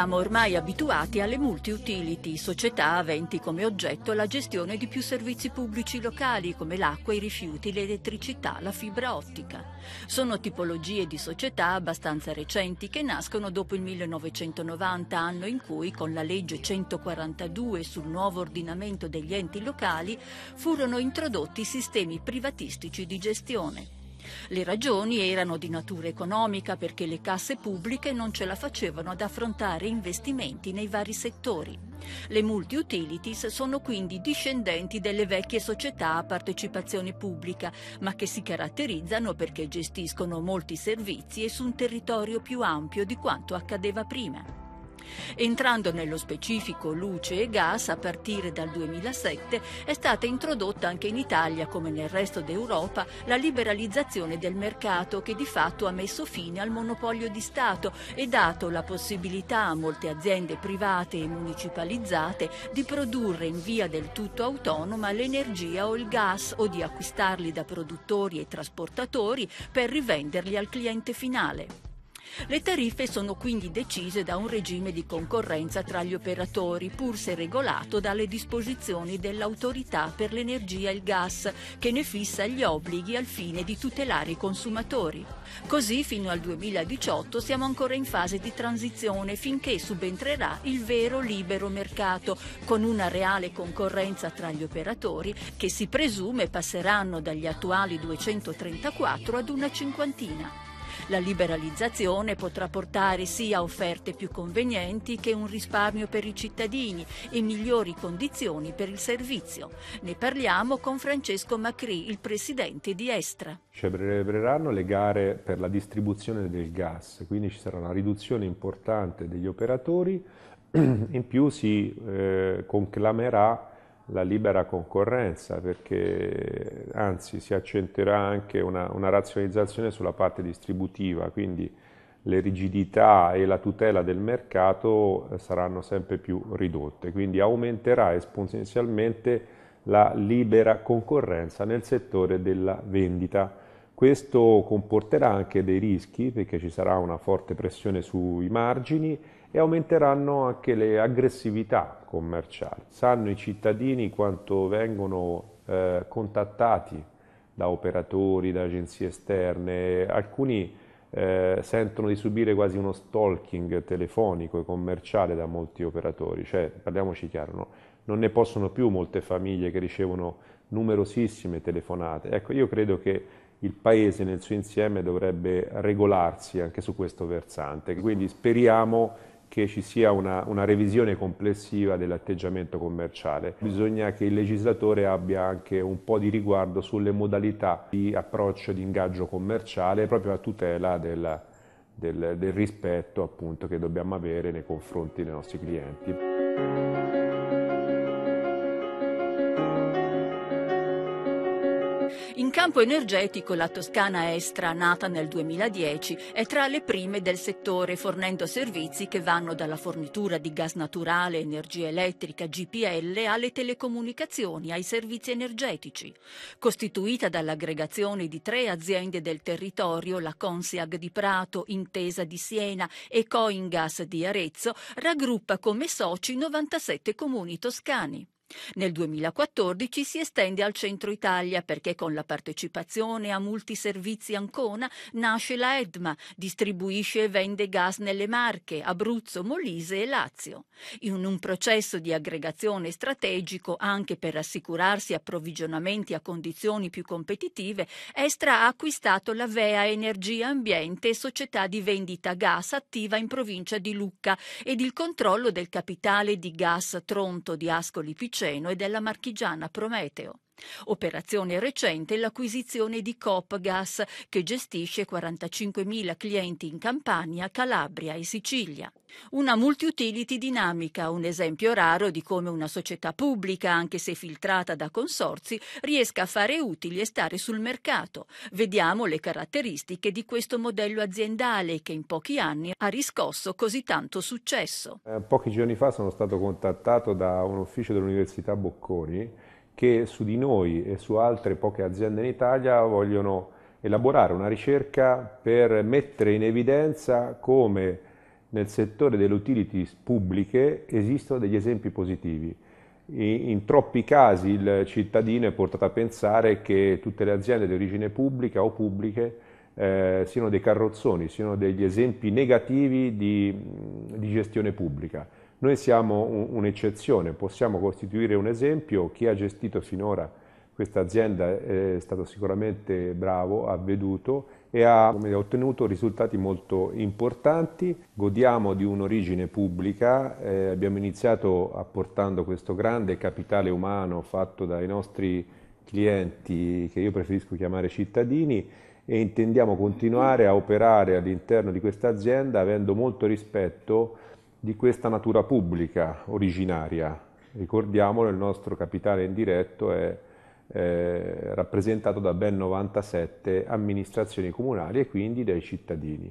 siamo ormai abituati alle multi-utility, società aventi come oggetto la gestione di più servizi pubblici locali come l'acqua, i rifiuti, l'elettricità, la fibra ottica. Sono tipologie di società abbastanza recenti che nascono dopo il 1990, anno in cui con la legge 142 sul nuovo ordinamento degli enti locali furono introdotti sistemi privatistici di gestione. Le ragioni erano di natura economica perché le casse pubbliche non ce la facevano ad affrontare investimenti nei vari settori. Le multi-utilities sono quindi discendenti delle vecchie società a partecipazione pubblica, ma che si caratterizzano perché gestiscono molti servizi e su un territorio più ampio di quanto accadeva prima. Entrando nello specifico luce e gas, a partire dal 2007 è stata introdotta anche in Italia, come nel resto d'Europa, la liberalizzazione del mercato che di fatto ha messo fine al monopolio di Stato e dato la possibilità a molte aziende private e municipalizzate di produrre in via del tutto autonoma l'energia o il gas o di acquistarli da produttori e trasportatori per rivenderli al cliente finale. Le tariffe sono quindi decise da un regime di concorrenza tra gli operatori, pur se regolato dalle disposizioni dell'autorità per l'energia e il gas, che ne fissa gli obblighi al fine di tutelare i consumatori. Così fino al 2018 siamo ancora in fase di transizione finché subentrerà il vero libero mercato, con una reale concorrenza tra gli operatori che si presume passeranno dagli attuali 234 ad una cinquantina. La liberalizzazione potrà portare sia offerte più convenienti che un risparmio per i cittadini e migliori condizioni per il servizio. Ne parliamo con Francesco Macri, il presidente di Estra. Celebreranno le gare per la distribuzione del gas, quindi ci sarà una riduzione importante degli operatori, in più si eh, conclamerà la libera concorrenza, perché anzi si accentuerà anche una, una, razionalizzazione sulla parte distributiva, quindi le rigidità e la tutela del mercato eh, saranno sempre più ridotte, quindi aumenterà esponenzialmente la libera concorrenza nel settore della vendita. Questo comporterà anche dei rischi perché ci sarà una forte pressione sui margini e aumenteranno anche le aggressività commerciali. Sanno i cittadini quanto vengono eh, contattati da operatori, da agenzie esterne, alcuni eh, sentono di subire quasi uno stalking telefonico e commerciale da molti operatori, cioè parliamoci chiaro, no? non ne possono più molte famiglie che ricevono numerosissime telefonate. Ecco, io credo che il Paese nel suo insieme dovrebbe regolarsi anche su questo versante. Quindi speriamo che ci sia una, una revisione complessiva dell'atteggiamento commerciale. Bisogna che il legislatore abbia anche un po' di riguardo sulle modalità di approccio e di ingaggio commerciale proprio a tutela del, del, del rispetto appunto, che dobbiamo avere nei confronti dei nostri clienti. campo energetico la Toscana Estra, nata nel 2010, è tra le prime del settore, fornendo servizi che vanno dalla fornitura di gas naturale, energia elettrica, GPL, alle telecomunicazioni, ai servizi energetici. Costituita dall'aggregazione di tre aziende del territorio, la Consiag di Prato, Intesa di Siena e Coingas di Arezzo, raggruppa come soci 97 comuni toscani. Nel 2014 si estende al centro Italia perché con la partecipazione a Multiservizi Ancona nasce la EDMA, distribuisce e vende gas nelle Marche, Abruzzo, Molise e Lazio. In un processo di aggregazione strategico anche per assicurarsi approvvigionamenti a condizioni più competitive, Estra ha acquistato la VEA Energia Ambiente, società di vendita gas attiva in provincia di Lucca ed il controllo del capitale di Gas Tronto di Ascoli Piceno Ceno e della marchigiana Prometeo. Operazione recente è l'acquisizione di Copgas, che gestisce 45.000 clienti in Campania, Calabria e Sicilia. Una multi-utility dinamica, un esempio raro di come una società pubblica, anche se filtrata da consorzi, riesca a fare utili e stare sul mercato. Vediamo le caratteristiche di questo modello aziendale che in pochi anni ha riscosso così tanto successo. Eh, pochi giorni fa sono stato contattato da un ufficio dell'Università Bocconi che su di noi e su altre poche aziende in Italia vogliono elaborare una ricerca per mettere in evidenza come nel settore delle utilities pubbliche esistono degli esempi positivi. In troppi casi il cittadino è portato a pensare che tutte le aziende di origine pubblica o pubbliche eh, siano dei carrozzoni, siano degli esempi negativi di, di gestione pubblica. Noi siamo un'eccezione, possiamo costituire un esempio, chi ha gestito finora questa azienda eh, è stato sicuramente bravo, ha veduto e ha dire, ottenuto risultati molto importanti. Godiamo di un'origine pubblica, eh, abbiamo iniziato apportando questo grande capitale umano fatto dai nostri clienti, che io preferisco chiamare cittadini, e intendiamo continuare a operare all'interno di questa azienda avendo molto rispetto di questa natura pubblica originaria. Ricordiamolo, il nostro capitale indiretto è eh, rappresentato da ben 97 amministrazioni comunali e quindi dai cittadini.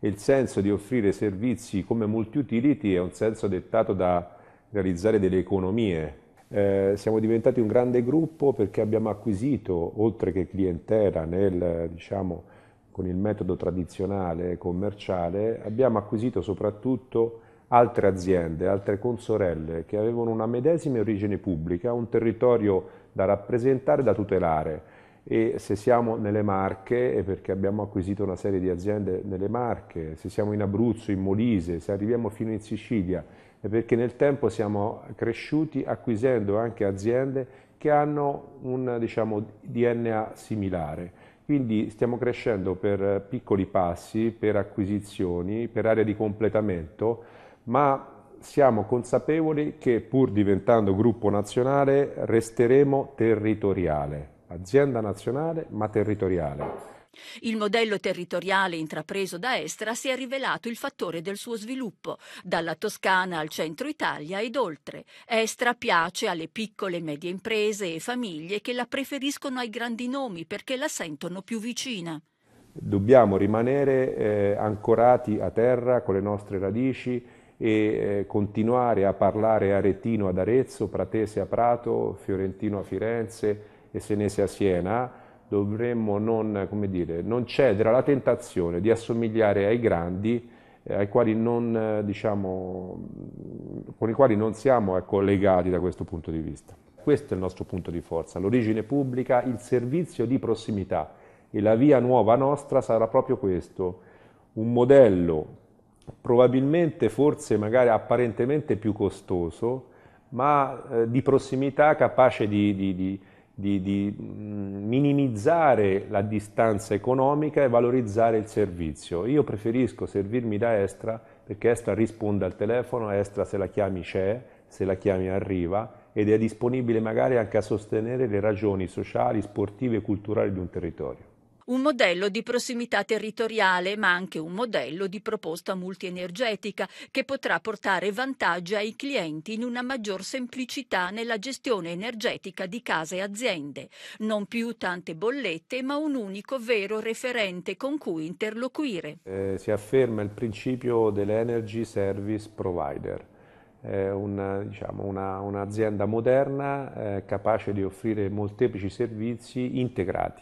Il senso di offrire servizi come multi-utility è un senso dettato da realizzare delle economie. Eh, siamo diventati un grande gruppo perché abbiamo acquisito, oltre che clientela nel, diciamo, con il metodo tradizionale commerciale, abbiamo acquisito soprattutto altre aziende, altre consorelle che avevano una medesima origine pubblica, un territorio da rappresentare e da tutelare. E se siamo nelle Marche, è perché abbiamo acquisito una serie di aziende nelle Marche, se siamo in Abruzzo, in Molise, se arriviamo fino in Sicilia, è perché nel tempo siamo cresciuti acquisendo anche aziende che hanno un diciamo, DNA similare. Quindi stiamo crescendo per piccoli passi, per acquisizioni, per aree di completamento ma siamo consapevoli che pur diventando gruppo nazionale resteremo territoriale, azienda nazionale ma territoriale. Il modello territoriale intrapreso da Estra si è rivelato il fattore del suo sviluppo, dalla Toscana al centro Italia ed oltre. Estra piace alle piccole e medie imprese e famiglie che la preferiscono ai grandi nomi perché la sentono più vicina. Dobbiamo rimanere eh, ancorati a terra con le nostre radici, e eh, continuare a parlare aretino ad Arezzo, pratese a Prato, fiorentino a Firenze e senese a Siena, dovremmo non, dire, non cedere alla tentazione di assomigliare ai grandi eh, ai non, eh, diciamo, mm, con i quali non siamo collegati ecco, da questo punto di vista. Questo è il nostro punto di forza, l'origine pubblica, il servizio di prossimità e la via nuova nostra sarà proprio questo, un modello probabilmente, forse, magari apparentemente più costoso, ma eh, di prossimità capace di, di, di, di, mm, minimizzare la distanza economica e valorizzare il servizio. Io preferisco servirmi da Estra perché Estra risponde al telefono, Estra se la chiami c'è, se la chiami arriva ed è disponibile magari anche a sostenere le ragioni sociali, sportive e culturali di un territorio un modello di prossimità territoriale, ma anche un modello di proposta multienergetica che potrà portare vantaggi ai clienti in una maggior semplicità nella gestione energetica di case e aziende, non più tante bollette, ma un unico vero referente con cui interloquire. Eh, si afferma il principio dell'Energy Service Provider. Un, diciamo, una, un'azienda moderna eh, capace di offrire molteplici servizi integrati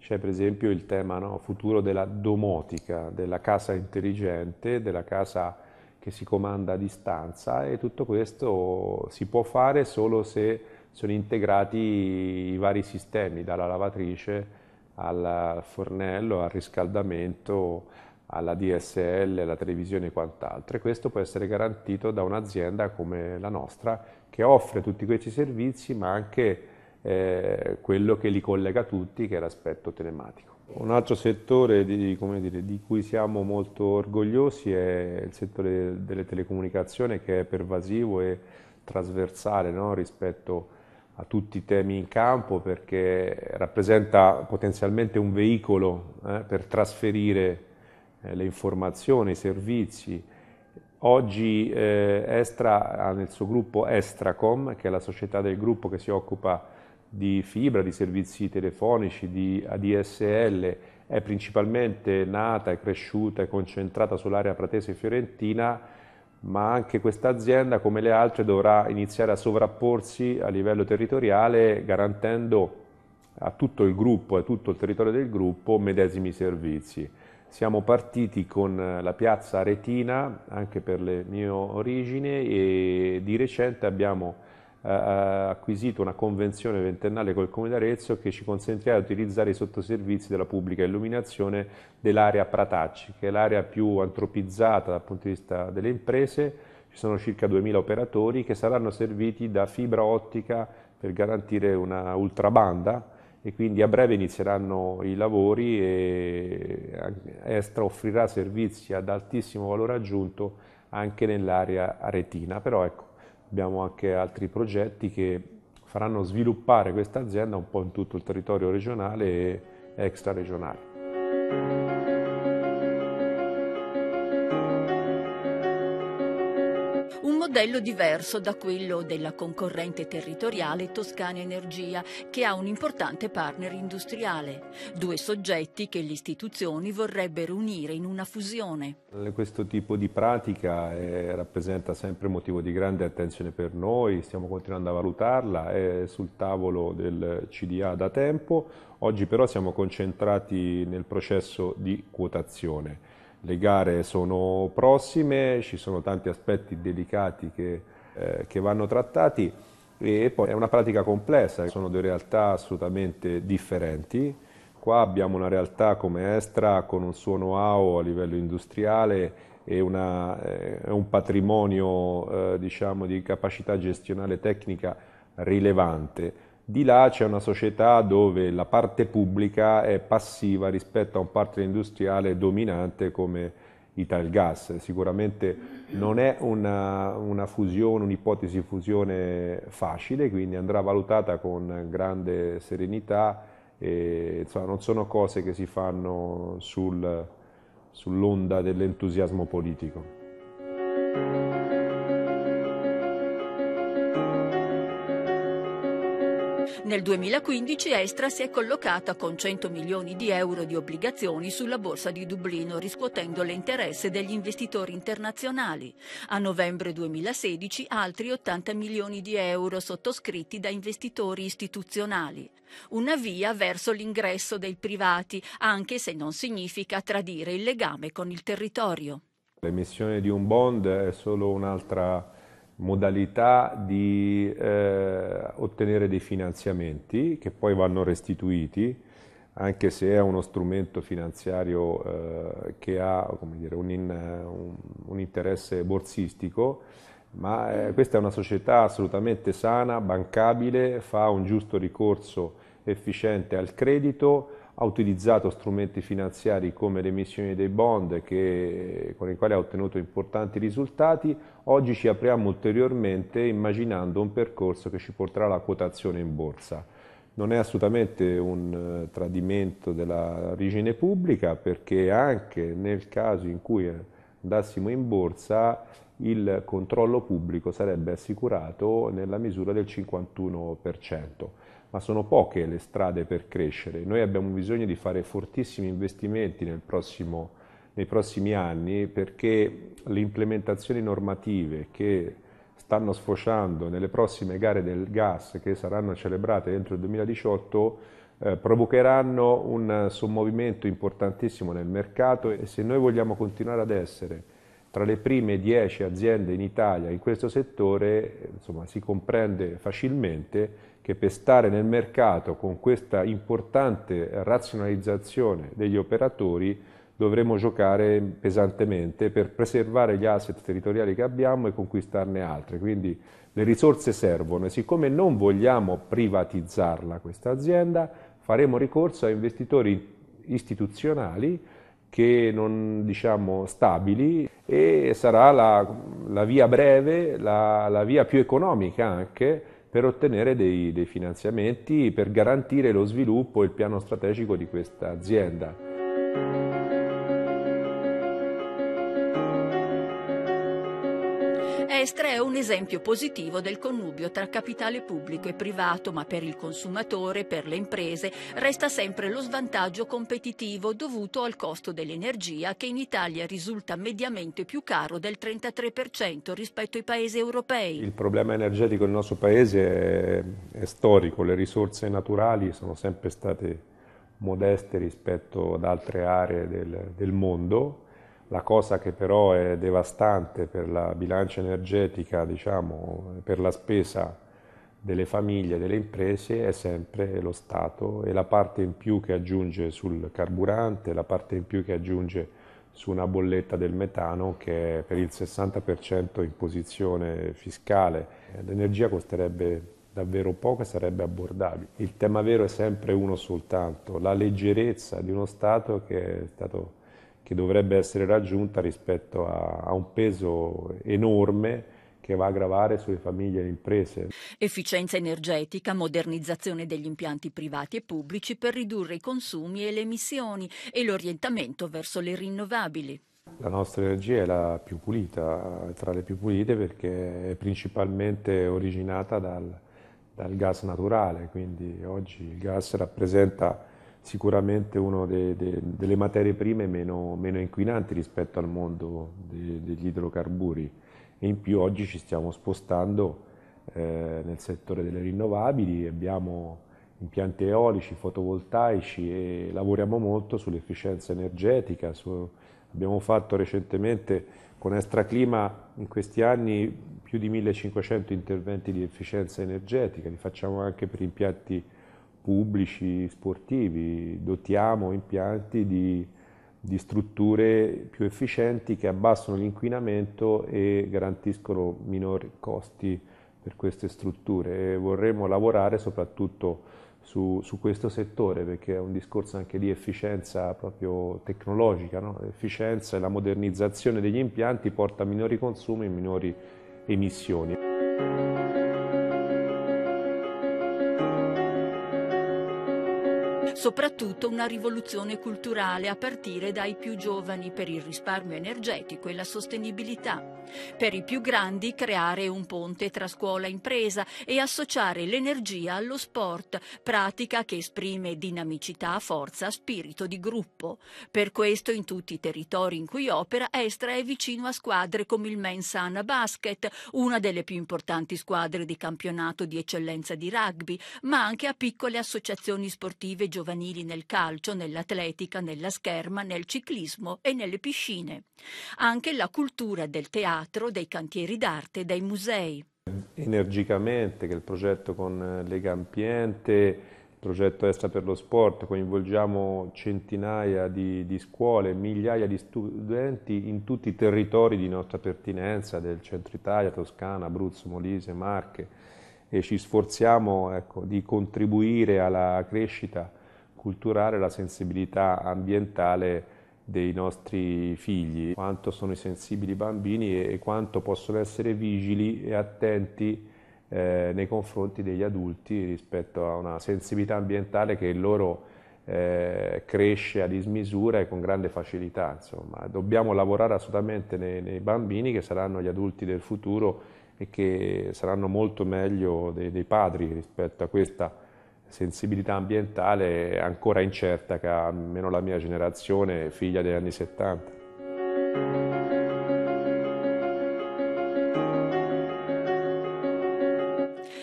c'è per esempio il tema no, futuro della domotica, della casa intelligente, della casa che si comanda a distanza e tutto questo si può fare solo se sono integrati i vari sistemi, dalla lavatrice al fornello, al riscaldamento, alla DSL, alla televisione e quant'altro. E questo può essere garantito da un'azienda come la nostra che offre tutti questi servizi ma anche eh, quello che li collega tutti, che è l'aspetto telematico. Un altro settore di, dire, di, cui siamo molto orgogliosi è il settore delle telecomunicazioni che è pervasivo e trasversale no? rispetto a tutti i temi in campo perché rappresenta potenzialmente un veicolo eh, per trasferire eh, le informazioni, i servizi. Oggi eh, Estra ha nel suo gruppo Estracom, che è la società del gruppo che si occupa di fibra, di servizi telefonici, di ADSL, è principalmente nata, è cresciuta e concentrata sull'area pratese fiorentina, ma anche questa azienda, come le altre, dovrà iniziare a sovrapporsi a livello territoriale garantendo a tutto il gruppo, a tutto il territorio del gruppo, medesimi servizi. Siamo partiti con la piazza Aretina, anche per le mie origini, e di recente abbiamo eh, acquisito una convenzione ventennale col Comune d'Arezzo che ci consentirà di utilizzare i sottoservizi della pubblica illuminazione dell'area Pratacci, che è l'area più antropizzata dal punto di vista delle imprese, ci sono circa 2000 operatori che saranno serviti da fibra ottica per garantire una ultrabanda e quindi a breve inizieranno i lavori e Estra offrirà servizi ad altissimo valore aggiunto anche nell'area aretina, però ecco abbiamo anche altri progetti che faranno sviluppare questa azienda un po' in tutto il territorio regionale e extra regionale. modello diverso da quello della concorrente territoriale Toscana Energia, che ha un importante partner industriale, due soggetti che le istituzioni vorrebbero unire in una fusione. Questo tipo di pratica eh, rappresenta sempre motivo di grande attenzione per noi, stiamo continuando a valutarla, è sul tavolo del CDA da tempo, oggi però siamo concentrati nel processo di quotazione. Le gare sono prossime, ci sono tanti aspetti delicati che, eh, che vanno trattati e poi è una pratica complessa, sono due realtà assolutamente differenti. Qua abbiamo una realtà come Estra con un suo know-how a livello industriale e una, eh, un patrimonio eh, diciamo, di capacità gestionale tecnica rilevante di là c'è una società dove la parte pubblica è passiva rispetto a un partner industriale dominante come Italgas. Sicuramente non è una, una fusione, un'ipotesi di fusione facile, quindi andrà valutata con grande serenità. E, insomma, non sono cose che si fanno sul, sull'onda dell'entusiasmo politico. Nel 2015 Estra si è collocata con 100 milioni di euro di obbligazioni sulla borsa di Dublino riscuotendo l'interesse degli investitori internazionali. A novembre 2016 altri 80 milioni di euro sottoscritti da investitori istituzionali. Una via verso l'ingresso dei privati, anche se non significa tradire il legame con il territorio. L'emissione di un bond è solo un'altra modalità di eh, ottenere dei finanziamenti che poi vanno restituiti, anche se è uno strumento finanziario eh, che ha dire, un, in, un, un, interesse borsistico, ma eh, questa è una società assolutamente sana, bancabile, fa un giusto ricorso efficiente al credito, ha utilizzato strumenti finanziari come le emissioni dei bond che, con i quali ha ottenuto importanti risultati, oggi ci apriamo ulteriormente immaginando un percorso che ci porterà alla quotazione in borsa. Non è assolutamente un eh, tradimento della origine pubblica perché anche nel caso in cui andassimo in borsa il controllo pubblico sarebbe assicurato nella misura del 51% ma sono poche le strade per crescere. Noi abbiamo bisogno di fare fortissimi investimenti prossimo, nei prossimi anni perché le implementazioni normative che stanno sfociando nelle prossime gare del gas che saranno celebrate entro il 2018 eh, provocheranno un sommovimento importantissimo nel mercato e se noi vogliamo continuare ad essere tra le prime 10 aziende in Italia in questo settore, insomma, si comprende facilmente che per stare nel mercato con questa importante razionalizzazione degli operatori dovremo giocare pesantemente per preservare gli asset territoriali che abbiamo e conquistarne altri. Quindi le risorse servono e siccome non vogliamo privatizzarla questa azienda, faremo ricorso a investitori istituzionali che non diciamo stabili e sarà la, la via breve, la, la via più economica anche per ottenere dei, dei finanziamenti per garantire lo sviluppo e il piano strategico di questa azienda. maestra è un esempio positivo del connubio tra capitale pubblico e privato, ma per il consumatore, per le imprese, resta sempre lo svantaggio competitivo dovuto al costo dell'energia che in Italia risulta mediamente più caro del 33% rispetto ai paesi europei. Il problema energetico del nostro paese è, è storico, le risorse naturali sono sempre state modeste rispetto ad altre aree del, del mondo la cosa che però è devastante per la bilancia energetica, diciamo, per la spesa delle famiglie, e delle imprese, è sempre lo Stato e la parte in più che aggiunge sul carburante, la parte in più che aggiunge su una bolletta del metano che è per il 60% in posizione fiscale. L'energia costerebbe davvero poco e sarebbe abbordabile. Il tema vero è sempre uno soltanto, la leggerezza di uno Stato che è stato che dovrebbe essere raggiunta rispetto a, a un peso enorme che va a gravare sulle famiglie e le imprese. Efficienza energetica, modernizzazione degli impianti privati e pubblici per ridurre i consumi e le emissioni e l'orientamento verso le rinnovabili. La nostra energia è la più pulita, tra le più pulite perché è principalmente originata dal, dal gas naturale, quindi oggi il gas rappresenta sicuramente una de, de, delle materie prime meno, meno, inquinanti rispetto al mondo de, degli idrocarburi e in più oggi ci stiamo spostando eh, nel settore delle rinnovabili, abbiamo impianti eolici, fotovoltaici e lavoriamo molto sull'efficienza energetica. Su, abbiamo fatto recentemente con Estraclima in questi anni più di 1500 interventi di efficienza energetica, li facciamo anche per impianti pubblici, sportivi, dotiamo impianti di, di strutture più efficienti che abbassano l'inquinamento e garantiscono minori costi per queste strutture e vorremmo lavorare soprattutto su, su, questo settore perché è un discorso anche di efficienza proprio tecnologica, no? efficienza e la modernizzazione degli impianti porta a minori consumi e minori emissioni. soprattutto una rivoluzione culturale a partire dai più giovani per il risparmio energetico e la sostenibilità. Per i più grandi creare un ponte tra scuola e impresa e associare l'energia allo sport, pratica che esprime dinamicità, forza, spirito di gruppo. Per questo in tutti i territori in cui opera Estra è vicino a squadre come il Mensana Basket, una delle più importanti squadre di campionato di eccellenza di rugby, ma anche a piccole associazioni sportive giovanili giovanili nel calcio, nell'atletica, nella scherma, nel ciclismo e nelle piscine. Anche la cultura del teatro, dei cantieri d'arte, dei musei. Energicamente che il progetto con Lega Ambiente, il progetto Esta per lo Sport, coinvolgiamo centinaia di, di scuole, migliaia di studenti in tutti i territori di nostra pertinenza, del centro Italia, Toscana, Abruzzo, Molise, Marche e ci sforziamo ecco, di contribuire alla crescita culturare la sensibilità ambientale dei nostri figli, quanto sono i sensibili bambini e quanto possono essere vigili e attenti eh, nei confronti degli adulti rispetto a una sensibilità ambientale che loro eh, cresce a dismisura e con grande facilità. Insomma. Dobbiamo lavorare assolutamente nei, nei, bambini che saranno gli adulti del futuro e che saranno molto meglio dei, dei padri rispetto a questa sensibilità ambientale ancora incerta che ha almeno la mia generazione, figlia degli anni 70.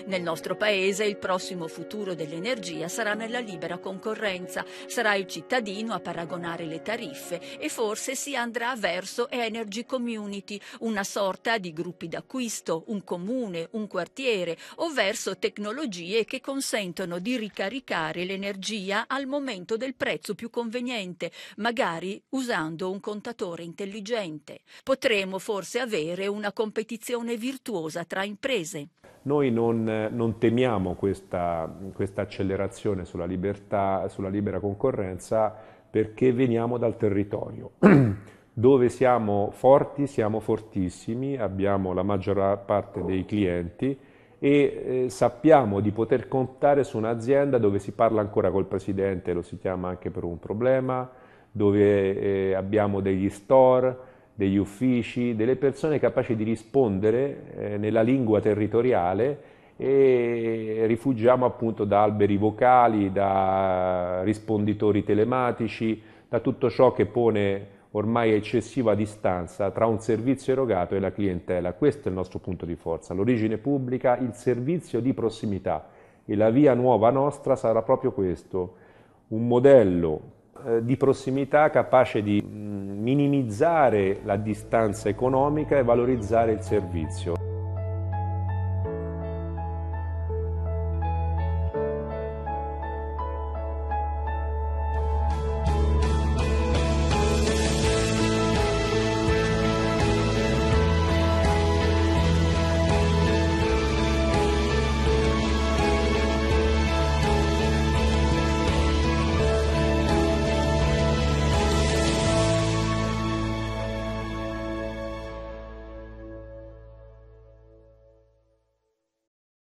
Nel nostro Paese il prossimo futuro dell'energia sarà nella libera concorrenza, sarà il cittadino a paragonare le tariffe e forse si andrà verso Energy Community, una sorta di gruppi d'acquisto, un comune, un quartiere o verso tecnologie che consentono di ricaricare l'energia al momento del prezzo più conveniente, magari usando un contatore intelligente. Potremo forse avere una competizione virtuosa tra imprese. Noi non, non temiamo questa, questa accelerazione sulla, libertà, sulla libera concorrenza perché veniamo dal territorio. Dove siamo forti, siamo fortissimi, abbiamo la maggior parte dei clienti e eh, sappiamo di poter contare su un'azienda dove si parla ancora col presidente, lo si chiama anche per un problema, dove eh, abbiamo degli store, degli uffici, delle persone capaci di rispondere eh, nella lingua territoriale e rifugiamo appunto da alberi vocali, da risponditori telematici, da tutto ciò che pone ormai eccessiva distanza tra un servizio erogato e la clientela. Questo è il nostro punto di forza, l'origine pubblica, il servizio di prossimità e la via nuova nostra sarà proprio questo, un modello eh, di prossimità capace di mm, minimizzare la distanza economica e valorizzare il servizio.